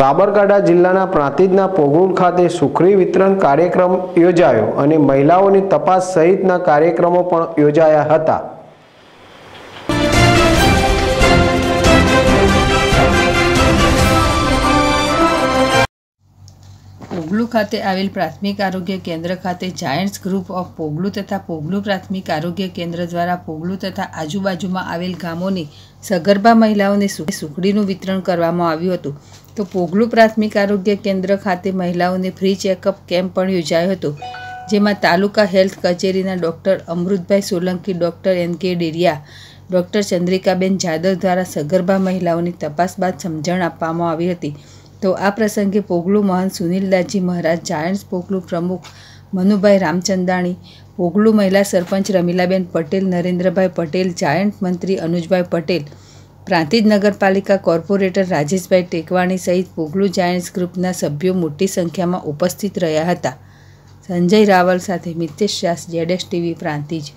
સાબરકાંઠા જિલ્લાના પ્રાંતિજના પોગુલ ખાતે સુખરી વિતરણ કાર્યક્રમ યોજાયો અને મહિલાઓની તપાસ સહિતના કાર્યક્રમો પણ યોજાયા હતા પોગલુ ખાતે આવેલ પ્રાથમિક આરોગ્ય કેન્દ્ર ખાતે જાયન્ટ્સ ગ્રુપ ઓફ પોગલુ તથા પોગલુ પ્રાથમિક આરોગ્ય કેન્દ્ર દ્વારા પોગલુ તથા આજુબાજુમાં આવેલ ગામોની સગર્ભા મહિલાઓને સુખડીનું વિતરણ કરવામાં આવ્યું હતું તો પોગલું પ્રાથમિક આરોગ્ય કેન્દ્ર ખાતે મહિલાઓને ફ્રી ચેકઅપ કેમ્પ પણ યોજાયો હતો જેમાં તાલુકા હેલ્થ કચેરીના doctor Amrutbhai Solanki doctor N K Deriya doctor Chandrikaben Jadav દ્વારા સગર્ભા મહિલાઓની તપાસ બાદ સમજણ આપવામાં આવી હતી તો આ પ્રસંગે પોગલું મહંત સુનિલદાસજી મહારાજ જાયન્ટ્સ પોગલું પ્રમુખ મનુભાઈ રામચંદાણી પોગલું મહિલા સરપંચ રમીલાબેન પટેલ નરેન્દ્રભાઈ પટેલ જાયન્ટ મંત્રી અનુજભાઈ પટેલ પ્રાંતિજ નગરપાલિકા કોર્પોરેટર રાજેશભાઈ ટેકવાણી સહિત પોગલુ જાયન્ટ્સ ગ્રુપના સભ્યો મોટી સંખ્યામાં ઉપસ્થિત રહ્યા હતા સંજય રાવલ સાથે મિતેશ શાસ જેડેશ ટીવી પ્રાંતિજ